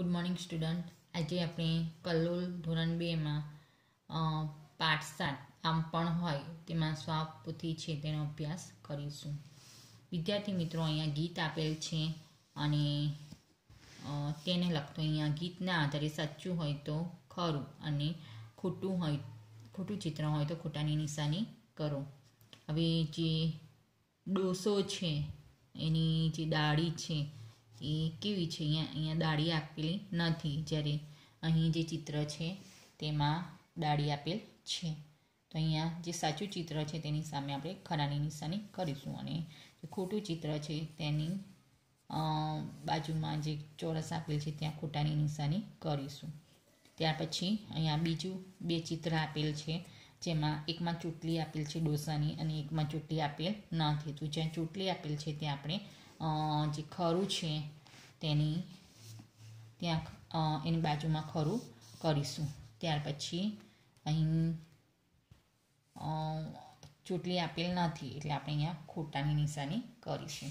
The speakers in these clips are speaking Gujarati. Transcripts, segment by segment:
ગુડ મોર્નિંગ સ્ટુડન્ટ આજે આપણે કલ્લોલ ધોરણ બેમાં પાઠ સાત આમ પણ હોય તેમાં સ્વાપ પૂથી છે તેનો અભ્યાસ કરીશું વિદ્યાર્થી મિત્રો અહીંયા ગીત આપેલ છે અને તેને લગતો અહીંયા ગીતના આધારે સાચું હોય તો ખરું અને ખોટું હોય ખોટું ચિત્ર હોય તો ખોટાની નિશાની કરો હવે જે ડોસો છે એની જે દાળી છે એ કેવી છે અહીંયા અહીંયા દાઢી આપેલી નથી જ્યારે અહીં જે ચિત્ર છે તેમાં દાઢી આપેલ છે તો અહીંયા જે સાચું ચિત્ર છે તેની સામે આપણે ખરાની નિશાની કરીશું અને જે ખોટું ચિત્ર છે તેની બાજુમાં જે ચોરસ આપેલ છે ત્યાં ખોટાની નિશાની કરીશું ત્યાર પછી અહીંયા બીજું બે ચિત્ર આપેલ છે જેમાં એકમાં ચૂંટલી આપેલ છે ડોસાની અને એકમાં ચૂંટલી આપેલ નથી તો જ્યાં ચોટલી આપેલ છે ત્યાં આપણે જે ખરું છે તેની ત્યાં એની બાજુમાં ખરું કરીશું ત્યાર પછી અહીં ચૂંટણી આપેલ નથી એટલે આપણે અહીંયા ખોટાની નિશાની કરીશું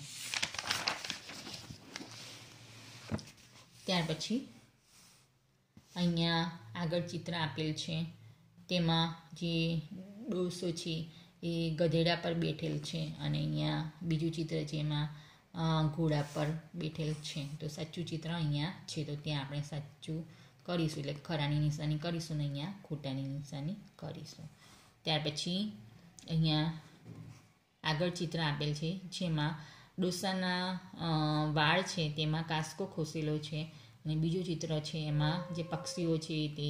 ત્યાર પછી અહીંયા આગળ ચિત્ર આપેલ છે તેમાં જે ડોસો છે એ ગધેડા પર બેઠેલ છે અને અહીંયા બીજું ચિત્ર છે એમાં ઘોડા પર બેઠેલ છે તો સાચું ચિત્ર અહીંયા છે તો ત્યાં આપણે સાચું કરીશું એટલે ખરાની નિશાની કરીશું ને અહીંયા ખોટાની નિશાની કરીશું ત્યાર પછી અહીંયા આગળ ચિત્ર આપેલ છે જેમાં ડોસાના વાળ છે તેમાં કાસકો ખોસેલો છે અને બીજું ચિત્ર છે એમાં જે પક્ષીઓ છે તે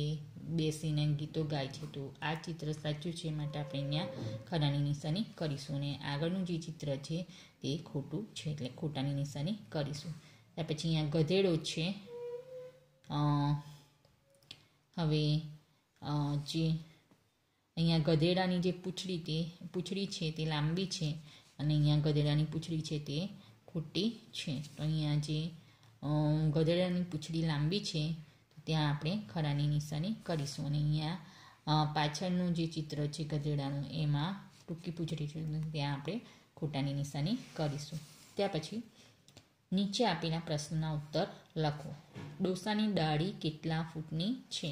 બેસીને ગીતો ગાય છે તો આ ચિત્ર સાચું છે માટે આપણે અહીંયા ખરાની નિશાની કરીશું અને આગળનું જે ચિત્ર છે તે ખોટું છે એટલે ખોટાની નિશાની કરીશું ત્યાર પછી અહીંયા ગધેડો છે હવે જે અહીંયા ગધેડાની જે પૂછડી તે પૂંછડી છે તે લાંબી છે અને અહીંયા ગધેડાની પૂછડી છે તે ખોટી છે તો અહીંયા જે ગધેડાની પૂંછડી લાંબી છે ત્યાં આપણે ખરાની નિશાની કરીશું અને અહીંયા પાછળનું જે ચિત્ર છે ગધેડાનું એમાં ટૂંકી પૂંછડી છે ત્યાં આપણે ખોટાની નિશાની કરીશું ત્યાર પછી નીચે આપેલા પ્રશ્નના ઉત્તર લખો ડોસાની ડાળી કેટલા ફૂટની છે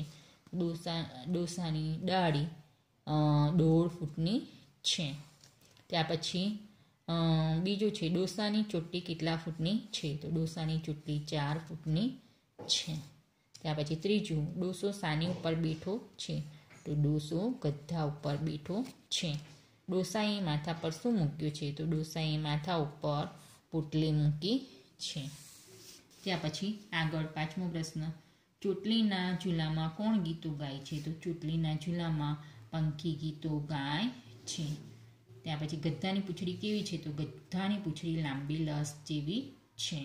ડોસા ડોસાની ડાળી દોઢ ફૂટની છે ત્યાર પછી બીજું છે ડોસાની ચોટલી કેટલા ફૂટની છે તો ડોસાની ચોટલી ચાર ફૂટની છે ત્યાર પછી ત્રીજું ડોસો સાની ઉપર બેઠો છે તો ડોસો ગધ્ધા ઉપર બેઠો છે ડોસાએ માથા પર શું મૂક્યું છે તો ડોસાએ માથા ઉપર પોટલી મૂકી છે ત્યાર પછી આગળ પાંચમો પ્રશ્ન ચોટલીના ઝૂલામાં કોણ ગીતો ગાય છે તો ચોટલીના ઝૂલામાં પંખી ગીતો ગાય છે ત્યાર પછી ગદ્દાની પૂંછડી કેવી છે તો ગધાની પૂંછડી લાંબી લસ જેવી છે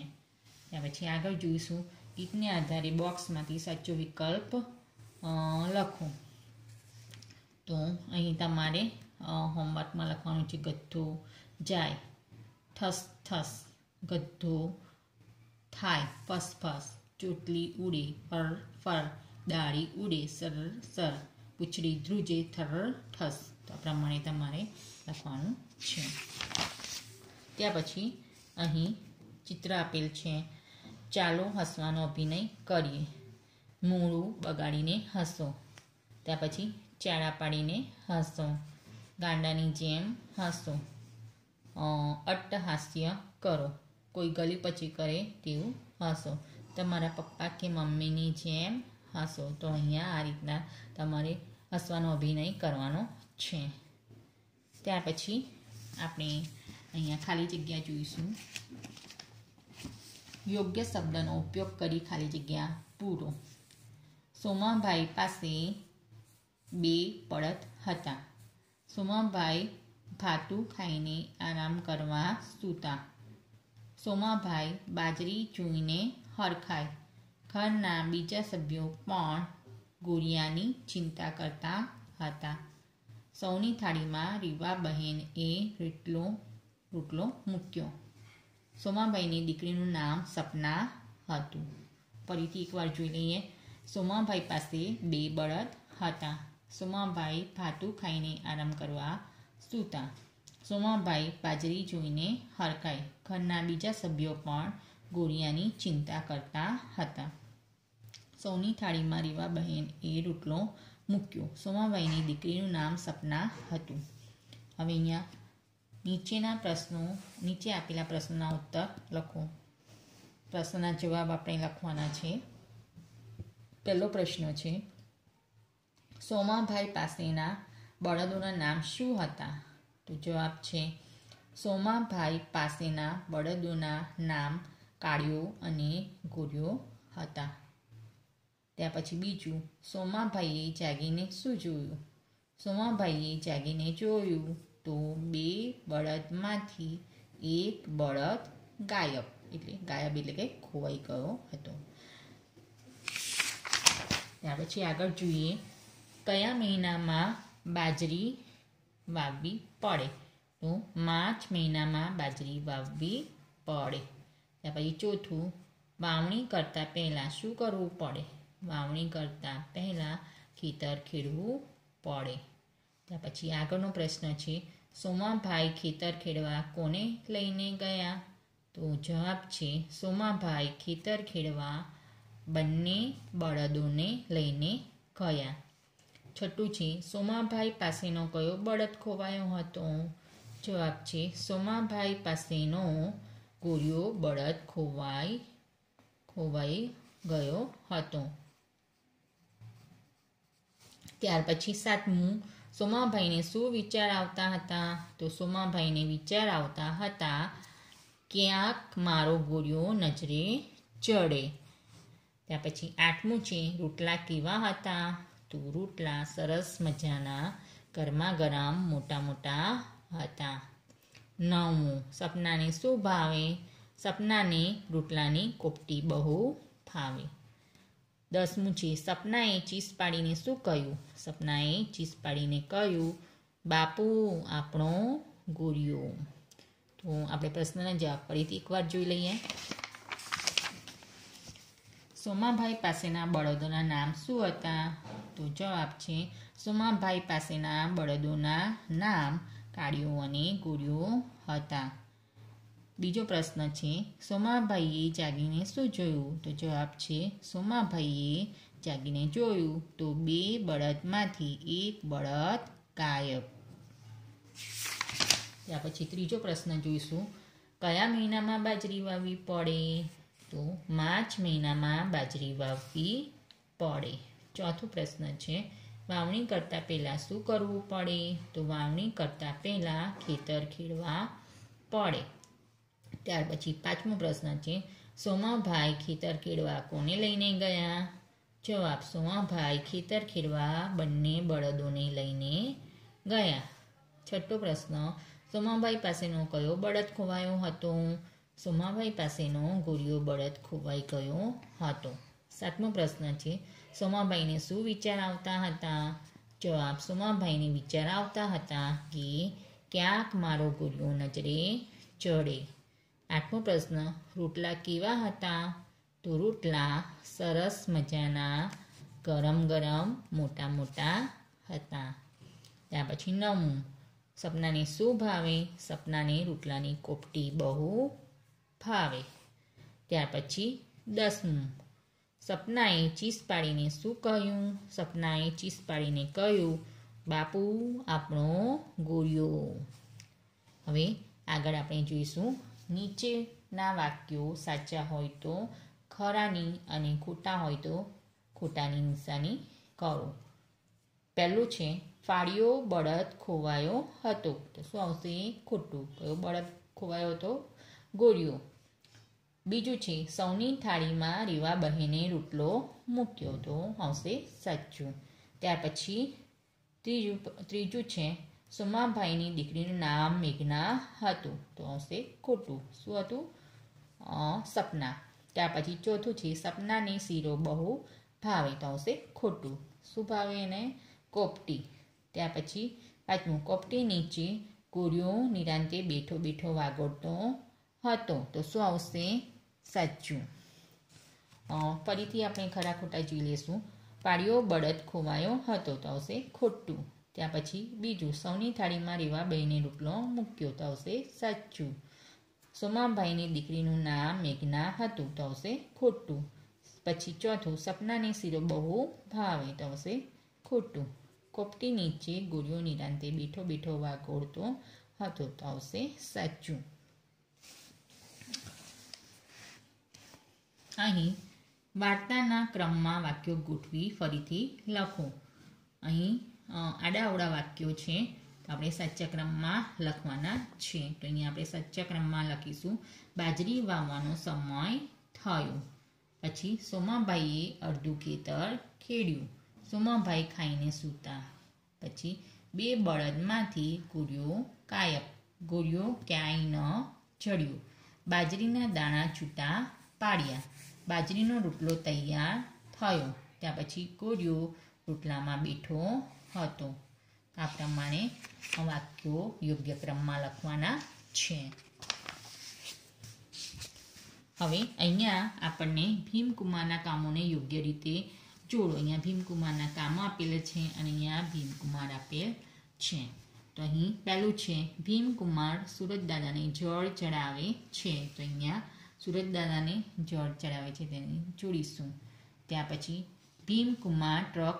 ત્યાર પછી આગળ જોઈશું ગીતને આધારે બોક્સમાંથી સાચો વિકલ્પ લખો તો અહીં તમારે હોમવર્કમાં લખવાનું છે ગધ્ધો જાય ઠસ ઠસ ગધ્ધો થાય ફસ ફસ ચોટલી ઉડે ફર ફર દાળી ઉડે સર સર પૂછડી ધ્રુજે થર ઠસ તો આ પ્રમાણે તમારે લખવાનું છે ત્યાર પછી અહીં ચિત્ર આપેલ છે ચાલો હસવાનો અભિનય કરીએ મૂળું બગાડીને હસો ત્યાર પછી ચાળા પાડીને હસો ગાંડાની જેમ હસો અટ્ટહાસ્ય કરો કોઈ ગલી ગલીપચી કરે તેવું હસો તમારા પપ્પા કે મમ્મીની જેમ હસો તો અહીંયા આ રીતના તમારે હસવાનો અભિનય કરવાનો છે ત્યાર પછી આપણે અહીંયા ખાલી જગ્યા જોઈશું યોગ્ય શબ્દનો ઉપયોગ કરી ખાલી જગ્યા પૂરો સોમાભાઈ પાસે બે પડત હતા સોમાભાઈ ભાતું ખાઈને આરામ કરવા સૂતા સોમાભાઈ બાજરી ચૂઈને હરખાય ઘરના બીજા સભ્યો પણ ગોળિયાની ચિંતા કરતા હતા સૌની થાળીમાં રીવા બહેન એ રીટલો રોટલો મૂક્યો સોમાભાઈની દીકરીનું નામ સપના હતું ફરીથી એકવાર જોઈ લઈએ સોમાભાઈ પાસે બે બળદ હતા સોમાભાઈ ભાતું ખાઈને આરામ કરવા સૂતા સોમાભાઈ બાજરી જોઈને હરકાઈ ઘરના બીજા સભ્યો પણ ગોળિયાની ચિંતા કરતા હતા સૌની થાળીમાં રીવા બહેન એ રોટલો મૂક્યો સોમાભાઈની દીકરીનું નામ સપના હતું હવે અહીંયા નીચેના પ્રશ્નો નીચે આપેલા પ્રશ્નોના ઉત્તર લખો પ્રશ્નના જવાબ આપણે લખવાના છે પહેલો પ્રશ્ન છે સોમાભાઈ પાસેના બળદોના નામ શું હતા તો જવાબ છે સોમાભાઈ પાસેના બળદોના નામ કાળિયો અને ગોળિયો હતા ત્યાં પછી બીજું સોમાભાઈએ જાગીને શું જોયું સોમાભાઈએ જાગીને જોયું તો બે બળદમાંથી એક બળદ ગાયબ એટલે ગાયબ એટલે કે ખોવાઈ ગયો હતો ત્યાર પછી આગળ જોઈએ કયા મહિનામાં બાજરી વાવવી પડે તો માર્ચ મહિનામાં બાજરી વાવવી પડે ત્યાર પછી ચોથું વાવણી કરતાં પહેલાં શું કરવું પડે વાવણી કરતાં પહેલાં ખેતર ખેડવું પડે ત્યાર પછી આગળનો પ્રશ્ન છે સોમાભાઈ ખેતર ખેડવા કોને લઈને ગયા તો જવાબ છે સોમાભાઈ ખેતર ખેડવા બંને બળદોને લઈને ગયા છઠ્ઠું સોમાભાઈ પાસેનો કયો બળદ ખોવાયો હતો જવાબ છે સોમાભાઈ પાસેનો ગોળિયો બળદ ખોવાઈ ખોવાઈ ગયો હતો ત્યાર પછી સાતમું સોમાભાઈને શું વિચાર આવતા હતા તો સોમાભાઈને વિચાર આવતા હતા ક્યાંક મારો ગોળિયો નજરે ચડે ત્યાર પછી આઠમું છે રોટલા કેવા હતા તો રોટલા સરસ મજાના ગરમા ગરમ મોટા મોટા હતા નવમું સપનાને શું ભાવે સપનાને રોટલાની કોપટી બહુ ફાવે દસમું છે સપનાએ ચીસ પાડીને શું કહ્યું સપનાએ ચીસ પાડીને કહ્યું બાપુ આપણો ગોરિયો તો આપણે પ્રશ્નના જવાબ ફરીથી એકવાર જોઈ લઈએ સોમાભાઈ પાસેના બળદોના નામ શું હતા તો જવાબ છે સોમાભાઈ પાસેના બળદોના નામ કાળીઓ અને ગોળીઓ હતા બીજો પ્રશ્ન છે સોમાભાઈએ જાગીને શું જોયું તો જવાબ છે સોમાભાઈએ જાગીને જોયું તો બે બળદમાંથી એક બળદ ગાયબ ત્યાર પછી ત્રીજો પ્રશ્ન જોઈશું કયા મહિનામાં બાજરી વાવવી પડે તો માર્ચ મહિનામાં બાજરી વાવવી પડે ચોથો પ્રશ્ન છે વાવણી કરતાં પહેલાં શું કરવું પડે તો વાવણી કરતાં પહેલાં ખેતર ખેડવા પડે ત્યાર પછી પાંચમો પ્રશ્ન છે સોમાભાઈ ખેતર ખેડવા કોને લઈને ગયા જવાબ સોમાભાઈ ખેતર ખેડવા બંને બળદોને લઈને ગયા છઠ્ઠો પ્રશ્ન સોમાભાઈ પાસેનો કયો બળદ ખોવાયો હતો સોમાભાઈ પાસેનો ગોળીઓ બળદ ખોવાઈ ગયો હતો સાતમો પ્રશ્ન છે સોમાભાઈને શું વિચાર આવતા હતા જવાબ સોમાભાઈને વિચાર આવતા હતા કે ક્યાંક મારો ગુલ્લો નજરે ચડે આઠમો પ્રશ્ન રોટલા કેવા હતા તો રોટલા સરસ મજાના ગરમ ગરમ મોટા મોટા હતા ત્યાર પછી નવમું સપનાને શું ભાવે સપનાને રોટલાની કોપટી બહુ ભાવે ત્યાર પછી દસમું સપનાએ ચીસ પાડીને શું કહ્યું સપનાએ ચીસ પાડીને કહ્યું બાપુ આપણો ગોળિયો હવે આગળ આપણે જોઈશું નીચેના વાક્યો સાચા હોય તો ખરાની અને ખોટા હોય તો ખોટાની નિશાની કરો પહેલું છે ફાળિયો બળદ ખોવાયો હતો તો શું આવશે ખોટું કયો બળદ ખોવાયો હતો ગોળિયો બીજું છે સૌની થાળીમાં રીવા બહેને રોટલો મૂક્યો તો આવશે સાચું ત્યાર પછી ત્રીજું ત્રીજું છે સુમાભાઈની દીકરીનું નામ મેઘના હતું તો આવશે ખોટું શું હતું સપના ત્યાર પછી ચોથું છે સપનાની શીરો બહુ ભાવે તો આવશે ખોટું શું ભાવે એને કોપટી ત્યાર પછી પાંચમું કોપટી નીચે કોરિયો નિરાંતે બેઠો બેઠો વાગોડતો હતો તો શું આવશે સાચું ફરીથી આપણે ખરા ખોટા જોઈ લઈશું પાળીઓ બળદ ખોવાયો હતો તો આવશે ખોટું ત્યાં પછી બીજું સૌની થાળીમાં રેવા બહેને રૂપલો મૂક્યો તો આવશે સાચું સોમાભાઈની દીકરીનું નામ મેઘના હતું તો આવશે ખોટું પછી ચોથું સપનાને શીરો બહુ ભાવે તો આવશે ખોટું કોપટી નીચે ગોળીઓ નિરાંતે બેઠો બેઠો વાઘ ઓળતો હતો તો આવશે સાચું અહીં વાર્તાના ક્રમમાં વાક્યો ગોઠવી ફરીથી લખો અહીં આડાઅવડા વાક્યો છે તો આપણે સાચા ક્રમમાં લખવાના છે તો અહીંયા આપણે સાચા ક્રમમાં લખીશું બાજરી વાવવાનો સમય થયો પછી સોમાભાઈએ અડધું ખેતર ખેડ્યું સોમાભાઈ ખાઈને સૂતા પછી બે બળદમાંથી ગોળ્યો કાયપ ગોળ્યો ક્યાંય ન ચડ્યો બાજરીના દાણા છૂટા પાડ્યા બાજરીનો રોટલો તૈયાર થયો ત્યાં પછી કોરિયો રોટલામાં બેઠો હતો આ પ્રમાણે વાક્યો યોગ્ય ક્રમમાં લખવાના છે હવે અહીંયા આપણને ભીમકુમારના કામોને યોગ્ય રીતે જોડો અહીંયા ભીમકુમારના કામ આપેલા છે અને અહીંયા ભીમકુમાર આપેલ છે તો અહીં પહેલું છે ભીમકુમાર સુરજ દાદાને જળ ચડાવે છે તો અહીંયા સૂરજદાદાને જળ ચડાવે છે તેની જોડીશું ત્યાં પછી ભીમ કુમાર ટ્રક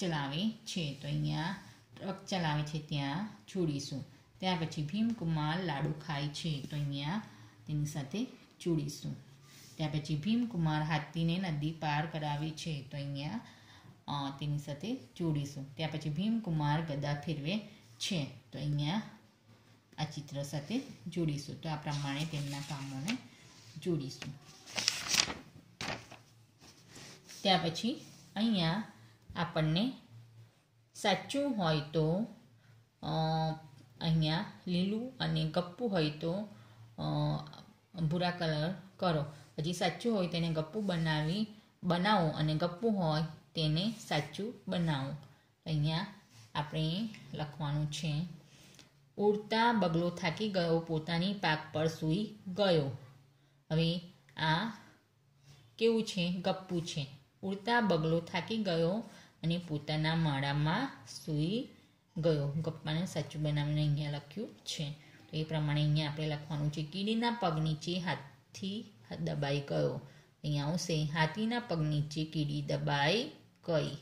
ચલાવે છે તો અહીંયા ટ્રક ચલાવે છે ત્યાં જોડીશું ત્યાં પછી ભીમ કુમાર લાડુ ખાય છે તો અહીંયા તેની સાથે જોડીશું ત્યાં પછી ભીમ કુમાર હાથીને નદી પાર કરાવે છે તો અહીંયા તેની સાથે જોડીશું ત્યાં પછી ભીમ કુમાર ગદા ફેરવે છે તો અહીંયા આ ચિત્ર સાથે જોડીશું તો આ પ્રમાણે તેમના કામોને જોડીશું ત્યાર પછી અહીંયા આપણને સાચું હોય તો અહીંયા લીલું અને ગપ્પું હોય તો ભૂરા કલર કરો પછી સાચું હોય તેને ગપ્પું બનાવી બનાવો અને ગપ્પું હોય તેને સાચું બનાવો અહીંયા આપણે લખવાનું છે ઉડતા બગલો થાકી ગયો પોતાની પાક પર સૂઈ ગયો હવે આ કેવું છે ગપ્પુ છે ઉડતા બગલો થાકી ગયો અને પોતાના માળામાં સૂઈ ગયો ગપ્પાને સાચું બનાવીને અહીંયા લખ્યું છે તો એ પ્રમાણે અહીંયા આપણે લખવાનું છે કીડીના પગ નીચે હાથી દબાઈ ગયો અહીંયા આવશે હાથીના પગ નીચે કીડી દબાઈ ગઈ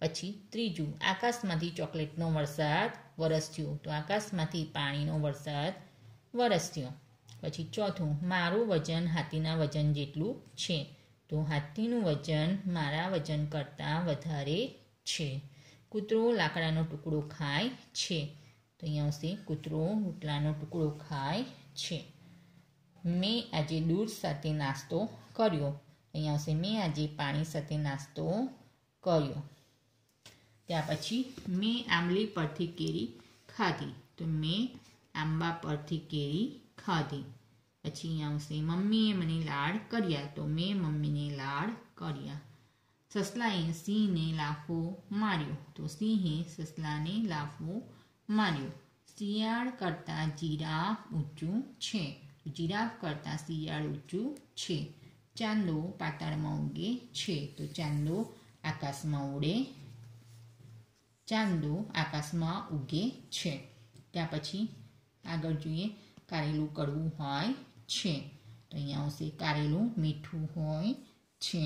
પછી ત્રીજું આકાશમાંથી ચોકલેટનો વરસાદ વરસ્યો તો આકાશમાંથી પાણીનો વરસાદ વરસ્યો પછી ચોથું મારું વજન હાથીના વજન જેટલું છે તો હાથીનું વજન મારા વજન કરતાં વધારે છે કૂતરો લાકડાનો ટુકડો ખાય છે તો અહીંયા આવશે કૂતરો રોટલાનો ટુકડો ખાય છે મેં આજે દૂધ સાથે નાસ્તો કર્યો અહીંયા આવશે મેં આજે પાણી સાથે નાસ્તો કર્યો ત્યાર પછી મેં આંબલી પરથી કેરી ખાધી તો મેં આંબા પરથી કેરી ખાધી પછી આવશે મમ્મીએ મને લાડ કર્યા તો મેં મમ્મીને લાડ કર્યા સસલાએ સિંહને લાફો માર્યો તો સિંહે સસલાને લાફો માર્યો શિયાળ કરતાં જીરાફ ઊંચું છે જીરાફ કરતાં શિયાળ ઊંચું છે ચાંદો પાતાળમાં ઉગે છે તો ચાંદો આકાશમાં ઉડે ચાંદો આકાશમાં ઉગે છે ત્યાર પછી આગળ જોઈએ કારેલું કડવું હોય છે તો અહીંયા આવશે કારેલું મીઠું હોય છે